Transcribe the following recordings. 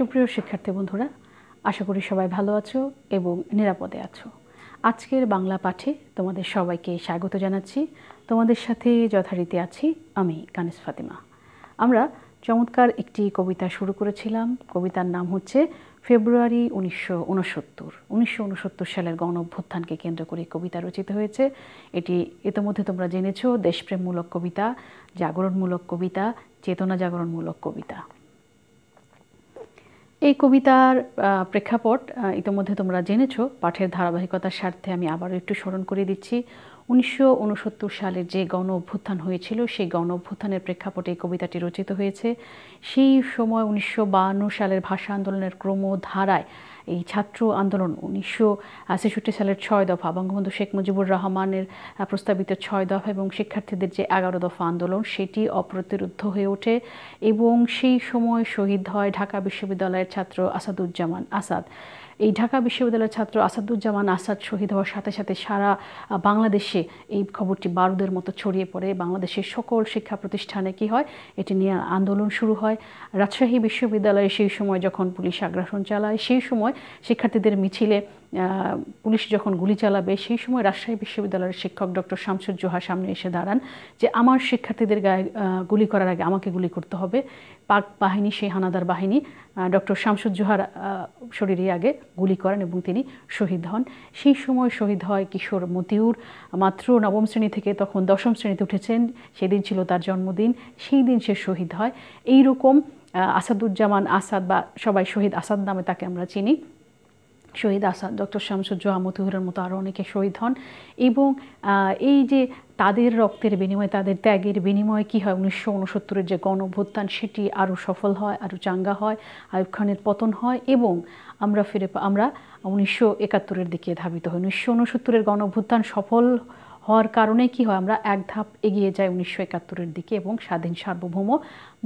সুপ্রিয় শিক্ষার্থী বন্ধুরা আশা করি সবাই ভালো আছো এবং নিরাপদে আছো আজকের বাংলা পাঠে তোমাদের সবাইকে স্বাগত জানাচ্ছি তোমাদের সাথে যথারীতি আছি আমি কানিস ফাতিমা আমরা চমৎকার একটি কবিতা শুরু করেছিলাম কবিতার নাম হচ্ছে ফেব্রুয়ারি উনিশশো উনসত্তর উনিশশো উনসত্তর সালের গণ অভ্যুত্থানকে কেন্দ্র করে কবিতা রচিত হয়েছে এটি ইতোমধ্যে তোমরা জেনেছ দেশপ্রেমমূলক কবিতা জাগরণমূলক কবিতা চেতনা জাগরণমূলক কবিতা এই কবিতার প্রেক্ষাপট ইতিমধ্যে তোমরা জেনেছ পাঠের ধারাবাহিকতার স্বার্থে আমি আবারও একটু স্মরণ করে দিচ্ছি উনিশশো সালের যে গণ অভ্যুত্থান হয়েছিল সেই গণ অভ্যুত্থানের প্রেক্ষাপটে এই কবিতাটি রচিত হয়েছে সেই সময় উনিশশো সালের ভাষা আন্দোলনের ক্রমধারায় এই ছাত্র আন্দোলন উনিশশো ছেষট্টি সালের ছয় দফা বঙ্গবন্ধু শেখ মুজিবুর রহমানের প্রস্তাবিত ছয় দফা এবং শিক্ষার্থীদের যে এগারো দফা আন্দোলন সেটি অপ্রতিরুদ্ধ হয়ে ওঠে এবং সেই সময় শহীদ হয় ঢাকা বিশ্ববিদ্যালয়ের ছাত্র আসাদুজ্জামান আসাদ এই ঢাকা বিশ্ববিদ্যালয়ের ছাত্র আসাদুজ্জামান আসাদ শহীদ হওয়ার সাথে সাথে সারা বাংলাদেশে এই খবরটি বারুদের মতো ছড়িয়ে পড়ে বাংলাদেশের সকল শিক্ষা প্রতিষ্ঠানে কি হয় এটি নিয়ে আন্দোলন শুরু হয় রাজশাহী বিশ্ববিদ্যালয়ে সেই সময় যখন পুলিশ আগ্রাসন চালায় সেই সময় শিক্ষার্থীদের মিছিলে পুলিশ যখন গুলি চালাবে সেই সময় রাজশাহী বিশ্ববিদ্যালয়ের শিক্ষক ডক্টর শামসুর জোহা সামনে এসে দাঁড়ান যে আমার শিক্ষার্থীদের গায়ে গুলি করার আগে আমাকে গুলি করতে হবে পাক বাহিনী সেই হানাদার বাহিনী ডক্টর শামসুজ্জোহার শরীরে আগে গুলি করেন এবং তিনি শহীদ হন সেই সময় শহীদ হয় কিশোর মতিউর মাত্র নবম শ্রেণী থেকে তখন দশম শ্রেণীতে উঠেছেন সেদিন ছিল তার জন্মদিন সেই দিন সে শহীদ হয় এইরকম আসাদুজ্জামান আসাদ বা সবাই শহীদ আসাদ নামে তাকে আমরা চিনি শহীদ আসাদ ডক্টর শামসুজ্জোহা মতিহুরের মতো আরও অনেকে শহীদ হন এবং এই যে তাদের রক্তের বিনিময়ে তাদের ত্যাগের বিনিময়ে কী হয় উনিশশো উনসত্তরের যে গণভ্যুত্থান সেটি আরও সফল হয় আরও চাঙ্গা হয় আয়ুব খানের পতন হয় এবং আমরা ফিরে আমরা উনিশশো একাত্তরের দিকে ধাবিত হই উনিশশো উনসত্তরের গণভ্যুত্থান সফল হওয়ার কারণে কি হয় আমরা এক ধাপ এগিয়ে যাই উনিশশো একাত্তরের দিকে এবং স্বাধীন সার্বভৌম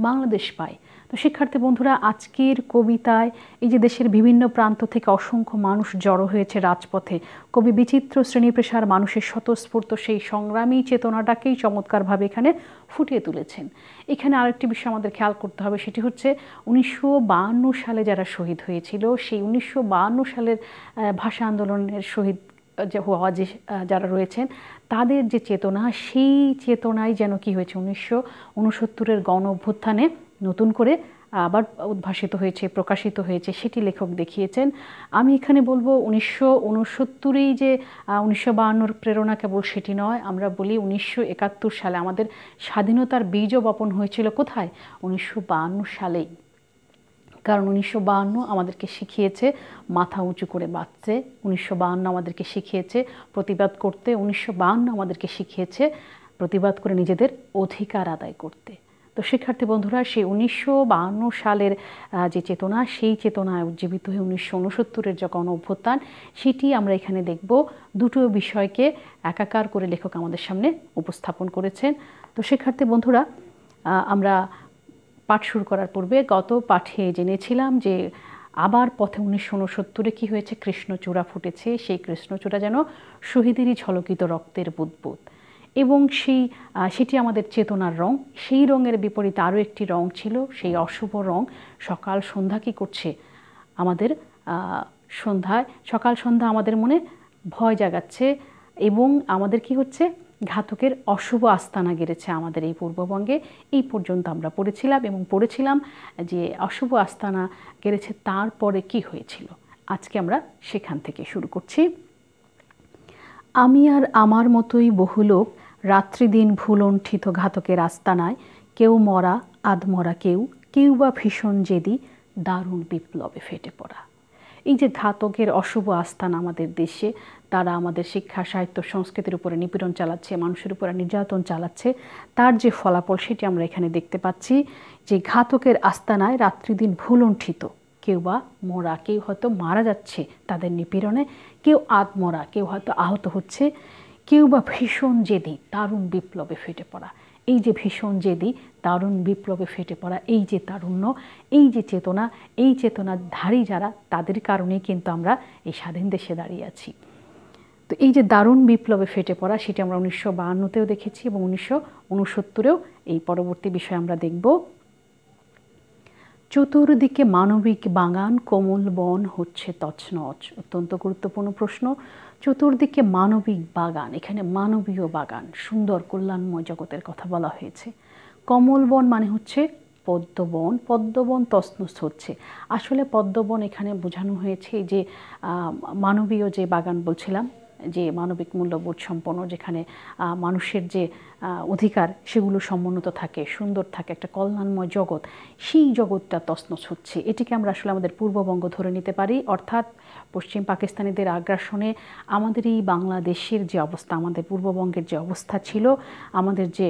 বাংলাদেশ পায় তো শিক্ষার্থী বন্ধুরা আজকের কবিতায় এই যে দেশের বিভিন্ন প্রান্ত থেকে অসংখ্য মানুষ জড়ো হয়েছে রাজপথে কবি বিচিত্র শ্রেণী পেশার মানুষের স্বতঃস্ফূর্ত সেই সংগ্রামী চেতনাটাকেই চমৎকারভাবে এখানে ফুটিয়ে তুলেছেন এখানে আরেকটি বিষয় আমাদের খেয়াল করতে হবে সেটি হচ্ছে উনিশশো সালে যারা শহীদ হয়েছিল সেই উনিশশো সালের ভাষা আন্দোলনের শহীদ যে হওয়া যে যারা রয়েছেন তাদের যে চেতনা সেই চেতনাই যেন কি হয়েছে উনিশশো উনসত্তরের গণ অভ্যুত্থানে নতুন করে আবার উদ্ভাসিত হয়েছে প্রকাশিত হয়েছে সেটি লেখক দেখিয়েছেন আমি এখানে বলবো উনিশশো উনসত্তরেই যে উনিশশো বাহান্নর প্রেরণা কেবল সেটি নয় আমরা বলি উনিশশো একাত্তর সালে আমাদের স্বাধীনতার বীজও বপন হয়েছিল কোথায় উনিশশো বাহান্ন সালেই কারণ উনিশশো আমাদেরকে শিখিয়েছে মাথা উঁচু করে বাঁচতে উনিশশো আমাদেরকে শিখিয়েছে প্রতিবাদ করতে উনিশশো আমাদেরকে শিখিয়েছে প্রতিবাদ করে নিজেদের অধিকার আদায় করতে তো শিক্ষার্থী বন্ধুরা সেই উনিশশো সালের যে চেতনা সেই চেতনায় উজ্জীবিত হয়ে উনিশশো উনসত্তরের যে গণ অভ্যুত্থান সেটি আমরা এখানে দেখব দুটো বিষয়কে একাকার করে লেখক আমাদের সামনে উপস্থাপন করেছেন তো শিক্ষার্থী বন্ধুরা আমরা পাঠ শুরু করার পূর্বে গত পাঠে জেনেছিলাম যে আবার পথে উনিশশো উনসত্তরে কী হয়েছে কৃষ্ণচূড়া ফুটেছে সেই কৃষ্ণচূড়া যেন শহীদেরই ঝলকিত রক্তের বুদবুদ এবং সেই সেটি আমাদের চেতনার রং সেই রঙের বিপরীতে আরও একটি রং ছিল সেই অশুভ রং সকাল সন্ধ্যা কী করছে আমাদের সন্ধ্যায় সকাল সন্ধ্যা আমাদের মনে ভয় জাগাচ্ছে এবং আমাদের কি হচ্ছে ঘাতকের অশুভ আস্তানা গেড়েছে আমাদের এই পূর্ববঙ্গে এই পর্যন্ত আমরা পড়েছিলাম এবং পড়েছিলাম যে অশুভ আস্তানা গেড়েছে তারপরে কি হয়েছিল আজকে আমরা সেখান থেকে শুরু করছি আমি আর আমার মতোই বহু লোক রাত্রিদিন ভুলণ্ঠিত ঘাতকের আস্তানায় কেউ মরা আধমরা কেউ কেউ বা ভীষণ জেদি দারুণ বিপ্লবে ফেটে পড়া এই যে ঘাতকের অশুভ আস্থান আমাদের দেশে তারা আমাদের শিক্ষা সাহিত্য সংস্কৃতির উপরে নিপীড়ন চালাচ্ছে মানুষের উপরে নির্যাতন চালাচ্ছে তার যে ফলাফল সেটি আমরা এখানে দেখতে পাচ্ছি যে ঘাতকের আস্তানায় রাত্রিদিন ভুলুণ্ঠিত কেউ বা মরা কেউ হয়তো মারা যাচ্ছে তাদের নিপীড়নে কেউ আত্মরা কেউ হয়তো আহত হচ্ছে কেউ বা ভীষণ জেদি দারুণ বিপ্লবে ফেটে পড়া এই যে ভীষণ জেদি দারুণ বিপ্লবে ফেটে পড়া এই যে তারুণ্য এই যে চেতনা এই চেতনার ধারী যারা তাদের কারণে কিন্তু আমরা এই স্বাধীন দেশে দাঁড়িয়ে আছি তো এই যে দারুণ বিপ্লবে ফেটে পড়া সেটি আমরা উনিশশো বাহান্নতেও দেখেছি এবং উনিশশো উনসত্তরেও এই পরবর্তী বিষয় আমরা দেখব চতুর্দিকে মানবিক বাগান কোমল বন হচ্ছে তছনচ অত্যন্ত গুরুত্বপূর্ণ প্রশ্ন চতুর্দিকে মানবিক বাগান এখানে মানবীয় বাগান সুন্দর কল্যাণময় জগতের কথা বলা হয়েছে কমলবন মানে হচ্ছে পদ্মবন পদ্মবন তসনস হচ্ছে আসলে পদ্মবন এখানে বোঝানো হয়েছে যে মানবীয় যে বাগান বলছিলাম যে মানবিক মূল্যবোধ সম্পন্ন যেখানে মানুষের যে অধিকার সেগুলো সমুন্নত থাকে সুন্দর থাকে একটা কল্যাণময় জগৎ সেই জগৎটা তসনস হচ্ছে এটিকে আমরা আসলে আমাদের পূর্ববঙ্গ ধরে নিতে পারি অর্থাৎ পশ্চিম পাকিস্তানিদের আগ্রাসনে আমাদের এই বাংলাদেশের যে অবস্থা আমাদের পূর্ববঙ্গের যে অবস্থা ছিল আমাদের যে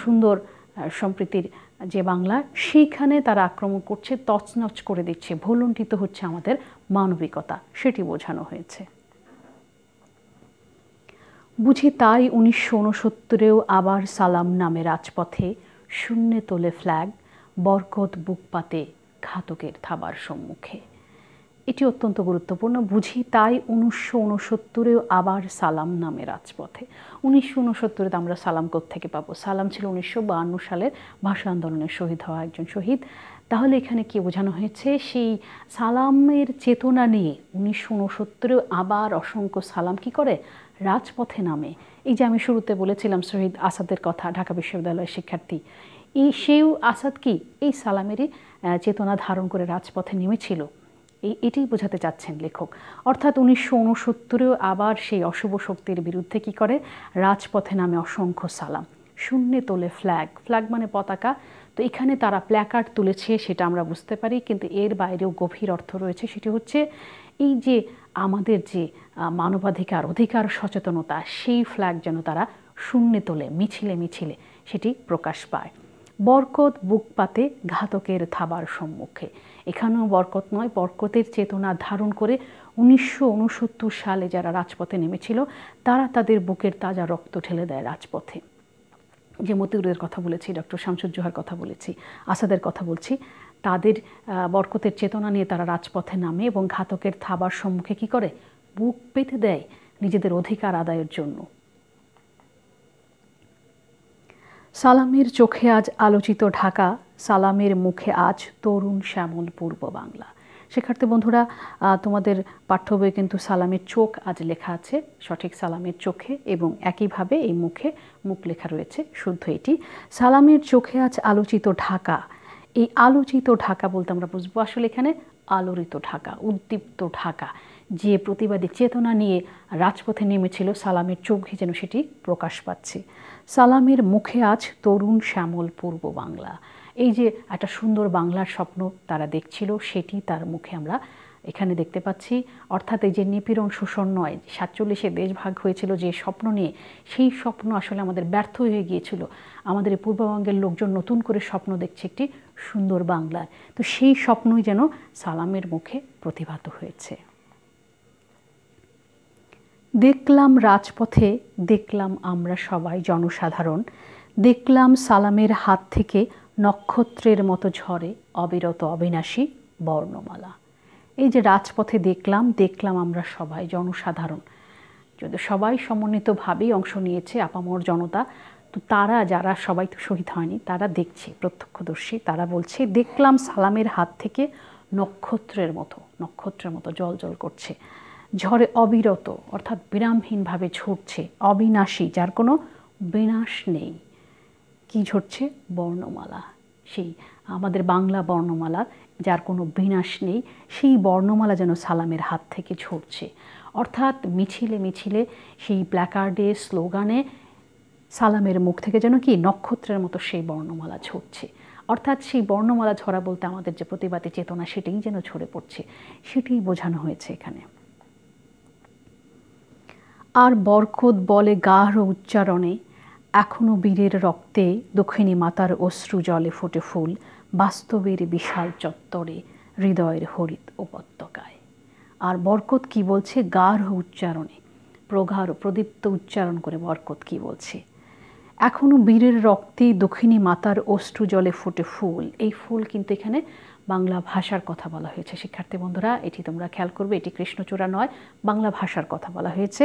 সুন্দর সম্প্রীতির যে বাংলা সেইখানে তারা আক্রমণ করছে তছনছ করে দিচ্ছে ভুলুণ্ঠিত হচ্ছে আমাদের মানবিকতা সেটি বোঝানো হয়েছে বুঝি তাই উনিশশো উনসত্তরেও আবার সালাম নামে রাজপথে শূন্যে তোলে ফ্ল্যাগ বরকত বুক পাতে ঘাতকের থাবার সম্মুখে এটি অত্যন্ত গুরুত্বপূর্ণ বুঝি তাই উনিশশো উনসত্তরেও আবার সালাম নামে রাজপথে উনিশশো উনসত্তরে আমরা সালাম থেকে পাবো সালাম ছিল উনিশশো বাহান্ন সালের ভাষা আন্দোলনের শহীদ হওয়া একজন শহীদ তাহলে এখানে কি বোঝানো হয়েছে সেই সালামের চেতনা নিয়ে উনিশশো উনসত্তরেও আবার অসংখ্য সালাম কি করে রাজপথে নামে এই যে আমি শুরুতে বলেছিলাম শহীদ আসাদের কথা ঢাকা বিশ্ববিদ্যালয়ের শিক্ষার্থী এই সেও আসাদ কি এই সালামেরই চেতনা ধারণ করে রাজপথে নেমেছিল এই এটাই বোঝাতে চাচ্ছেন লেখক অর্থাৎ উনিশশো উনসত্তরেও আবার সেই অশুভ শক্তির বিরুদ্ধে কি করে রাজপথে নামে অসংখ্য সালাম শূন্যে তোলে ফ্ল্যাগ ফ্ল্যাগ মানে পতাকা তো এখানে তারা প্ল্যাকার্ড তুলেছে সেটা আমরা বুঝতে পারি কিন্তু এর বাইরেও গভীর অর্থ রয়েছে সেটি হচ্ছে এই যে আমাদের যে মানবাধিকার অধিকার সচেতনতা সেই ফ্ল্যাগ যেন তারা শূন্যে তোলে মিছিলে মিছিলে সেটি প্রকাশ পায় বরকত বুক পাতে ঘাতকের থাবার সম্মুখে এখানেও বরকত নয় বরকতের চেতনা ধারণ করে উনিশশো সালে যারা রাজপথে নেমেছিল তারা তাদের বুকের তাজা রক্ত ঠেলে দেয় রাজপথে যে মতিউরের কথা বলেছি ডক্টর শামসুজ্জোহার কথা বলেছি আসাদের কথা বলছি তাদের বরকতের চেতনা নিয়ে তারা রাজপথে নামে এবং ঘাতকের থাবার সম্মুখে কি করে বুক পেতে দেয় নিজেদের অধিকার আদায়ের জন্য সালামের চোখে আজ আলোচিত ঢাকা সালামের মুখে আজ তরুণ শ্যামল পূর্ব বাংলা শিক্ষার্থী বন্ধুরা তোমাদের পাঠ্য বই কিন্তু সালামের চোখ আজ লেখা আছে সঠিক সালামের চোখে এবং একইভাবে এই মুখে মুখ লেখা রয়েছে শুদ্ধ এটি সালামের চোখে আজ আলোচিত ঢাকা এই আলোচিত ঢাকা বলতে আমরা বুঝবো আসলে এখানে আলোড়িত ঢাকা উদ্দীপ্ত ঢাকা যে প্রতিবাদী চেতনা নিয়ে রাজপথে নেমেছিল সালামের চোখে যেন সেটি প্রকাশ পাচ্ছে সালামের মুখে আজ তরুণ শ্যামল পূর্ব বাংলা এই যে একটা সুন্দর বাংলার স্বপ্ন তারা দেখছিল সেটি তার মুখে আমরা এখানে দেখতে পাচ্ছি অর্থাৎ এই যে নিপীড়ন শোষণ নয় সাতচল্লিশে দেশভাগ হয়েছিল যে স্বপ্ন নিয়ে সেই স্বপ্ন আসলে আমাদের ব্যর্থ হয়ে গিয়েছিল আমাদের পূর্ববঙ্গের লোকজন নতুন করে স্বপ্ন দেখছে একটি সুন্দর বাংলার তো সেই স্বপ্নই যেন সালামের মুখে প্রতিভাত হয়েছে দেখলাম রাজপথে দেখলাম আমরা সবাই জনসাধারণ দেখলাম সালামের হাত থেকে নক্ষত্রের মতো ঝরে অবিরত অবিনাশী বর্ণমালা এই যে রাজপথে দেখলাম দেখলাম আমরা সবাই জনসাধারণ যদি সবাই সমন্বিতভাবেই অংশ নিয়েছে আপামর জনতা তো তারা যারা সবাই তো শহীদ হয়নি তারা দেখছে প্রত্যক্ষদর্শী তারা বলছে দেখলাম সালামের হাত থেকে নক্ষত্রের মতো নক্ষত্রের মতো জল জল করছে ঝড়ে অবিরত অর্থাৎ বিরামহীনভাবে ঝরছে অবিনাশী যার কোনো বিনাশ নেই কি ঝরছে বর্ণমালা সেই আমাদের বাংলা বর্ণমালা যার কোনো বিনাশ নেই সেই বর্ণমালা যেন সালামের হাত থেকে ঝরছে অর্থাৎ মিছিলে মিছিলে সেই প্ল্যাকার্ডে স্লোগানে সালামের মুখ থেকে যেন কি নক্ষত্রের মতো সেই বর্ণমালা ছড়ছে অর্থাৎ সেই বর্ণমালা ছড়া বলতে আমাদের যে প্রতিবাদী চেতনা সেটাই যেন ঝরে পড়ছে সেটাই বোঝানো হয়েছে এখানে আর বরকত বলে গাঢ় উচ্চারণে এখনও বীরের রক্তে দক্ষিণী মাতার অশ্রু জলে ফোটে ফুল বাস্তবের বিশাল চত্বরে হৃদয়ের হরিত উপত্যকায় আর বরকত কি বলছে গাঢ় উচ্চারণে প্রগাঢ় প্রদীপ্ত উচ্চারণ করে বরকত কি বলছে এখনও বীরের রক্তে দক্ষিণী মাতার অষ্টু জলে ফুটে ফুল এই ফুল কিন্তু এখানে বাংলা ভাষার কথা বলা হয়েছে শিক্ষার্থী বন্ধুরা এটি তোমরা খেয়াল করবে এটি কৃষ্ণচূড়া নয় বাংলা ভাষার কথা বলা হয়েছে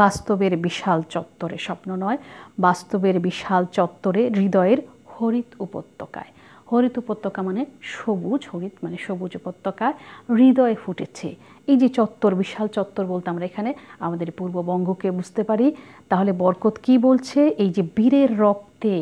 বাস্তবের বিশাল চত্বরে স্বপ্ন নয় বাস্তবের বিশাল চত্বরে হৃদয়ের হরিত উপত্যকায় হরিত উপত্যকা মানে সবুজ হরিত মানে সবুজ উপত্যকা হৃদয়ে ফুটেছে এই যে চত্বর বিশাল চত্বর বলতে আমরা এখানে আমাদের পূর্ববঙ্গকে বুঝতে পারি তাহলে বরকত কি বলছে এই যে বীরের রক্তে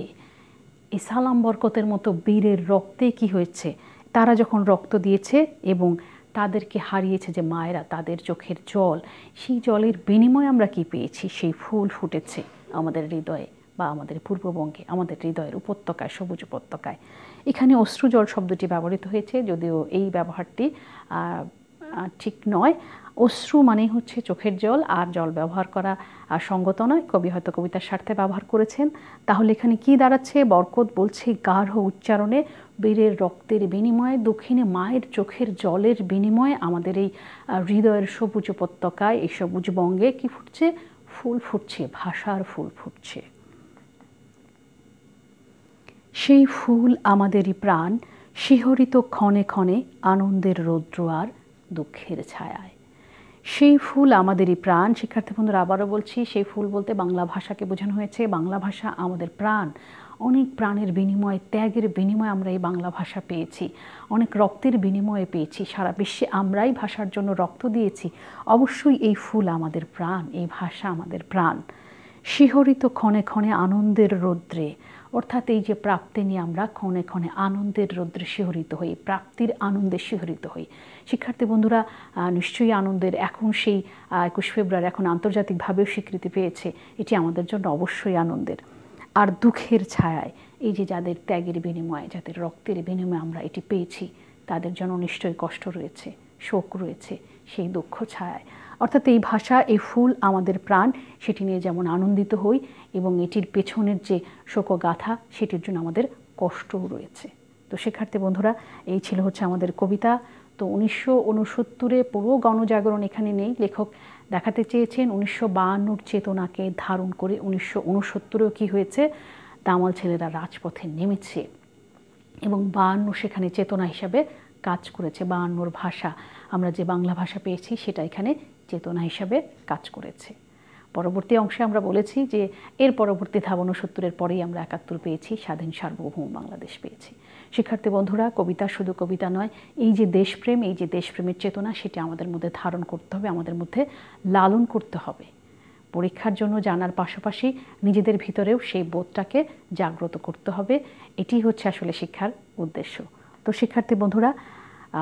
এই সালাম বরকতের মতো বীরের রক্তে কি হয়েছে তারা যখন রক্ত দিয়েছে এবং তাদেরকে হারিয়েছে যে মায়েরা তাদের চোখের জল সেই জলের বিনিময়ে আমরা কি পেয়েছি সেই ফুল ফুটেছে আমাদের হৃদয়ে বা আমাদের পূর্ববঙ্গে আমাদের হৃদয়ের উপত্যকায় সবুজ উপত্যকায় এখানে অশ্রুজল শব্দটি ব্যবহৃত হয়েছে যদিও এই ব্যবহারটি ঠিক নয় অশ্রু মানে হচ্ছে চোখের জল আর জল ব্যবহার করা সঙ্গত নয় কবি হয়তো কবিতার স্বার্থে ব্যবহার করেছেন তাহলে এখানে কি দাঁড়াচ্ছে বরকত বলছে গাঢ় উচ্চারণে বীরের রক্তের বিনিময়ে দক্ষিণে মায়ের চোখের জলের বিনিময়ে আমাদের এই হৃদয়ের সবুজ উপত্যকায় এই সবুজ বঙ্গে কি ফুটছে ফুল ফুটছে ভাষার ফুল ফুটছে সেই ফুল আমাদেরই প্রাণ শিহরিত ক্ষণে ক্ষণে আনন্দের রৌদ্র আর দুঃখের ছায়ায় সেই ফুল আমাদেরই প্রাণ শিক্ষার্থী বন্ধুরা আবারও বলছি সেই ফুল বলতে বাংলা ভাষাকে বোঝানো হয়েছে বাংলা ভাষা আমাদের প্রাণ অনেক প্রাণের বিনিময়ে ত্যাগের বিনিময়ে আমরা এই বাংলা ভাষা পেয়েছি অনেক রক্তের বিনিময়ে পেয়েছি সারা বিশ্বে আমরাই ভাষার জন্য রক্ত দিয়েছি অবশ্যই এই ফুল আমাদের প্রাণ এই ভাষা আমাদের প্রাণ শিহরিত ক্ষণে ক্ষণে আনন্দের রৌদ্রে অর্থাৎ এই যে প্রাপ্তি নিয়ে আমরা ক্ষণে ক্ষণে আনন্দের রৌদ্রে শিহরিত হই প্রাপ্তির আনন্দে শিহরিত হই শিক্ষার্থী বন্ধুরা নিশ্চয়ই আনন্দের এখন সেই একুশ ফেব্রুয়ারি এখন আন্তর্জাতিকভাবেও স্বীকৃতি পেয়েছে এটি আমাদের জন্য অবশ্যই আনন্দের আর দুঃখের ছায়ায় এই যে যাদের ত্যাগের বিনিময়ে যাদের রক্তের বিনিময়ে আমরা এটি পেয়েছি তাদের জন্য নিশ্চয়ই কষ্ট রয়েছে শোক রয়েছে সেই দুঃখ ছায়ায় অর্থাৎ এই ভাষা এই ফুল আমাদের প্রাণ সেটি নিয়ে যেমন আনন্দিত হই এবং এটির পেছনের যে শোকগাথা সেটির জন্য আমাদের কষ্টও রয়েছে তো শিক্ষার্থী বন্ধুরা এই ছিল হচ্ছে আমাদের কবিতা তো উনিশশো উনসত্তরে পুরো গণজাগরণ এখানে নেই লেখক দেখাতে চেয়েছেন উনিশশো বায়ান্নর চেতনাকে ধারণ করে উনিশশো উনসত্তরেও কী হয়েছে দামাল ছেলেরা রাজপথে নেমেছে এবং বায়ান্ন সেখানে চেতনা হিসাবে কাজ করেছে বায়ান্নর ভাষা আমরা যে বাংলা ভাষা পেয়েছি সেটা এখানে চেতনা হিসাবে কাজ করেছে পরবর্তী অংশে আমরা বলেছি যে এর পরবর্তী ধাবন সত্তরের পরেই আমরা একাত্তর পেয়েছি স্বাধীন সার্বভৌম বাংলাদেশ পেয়েছি শিক্ষার্থী বন্ধুরা কবিতা শুধু কবিতা নয় এই যে দেশপ্রেম এই যে দেশপ্রেমের চেতনা সেটি আমাদের মধ্যে ধারণ করতে হবে আমাদের মধ্যে লালন করতে হবে পরীক্ষার জন্য জানার পাশাপাশি নিজেদের ভিতরেও সেই বোধটাকে জাগ্রত করতে হবে এটি হচ্ছে আসলে শিক্ষার উদ্দেশ্য তো শিক্ষার্থী বন্ধুরা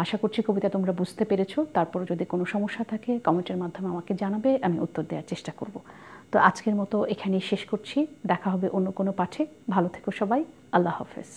আশা করছি কবিতা তোমরা বুঝতে পেরেছো তারপর যদি কোনো সমস্যা থাকে কমেন্টের মাধ্যমে আমাকে জানাবে আমি উত্তর দেওয়ার চেষ্টা করব তো আজকের মতো এখানেই শেষ করছি দেখা হবে অন্য কোনো পাঠে ভালো থেকো সবাই আল্লাহ হাফেজ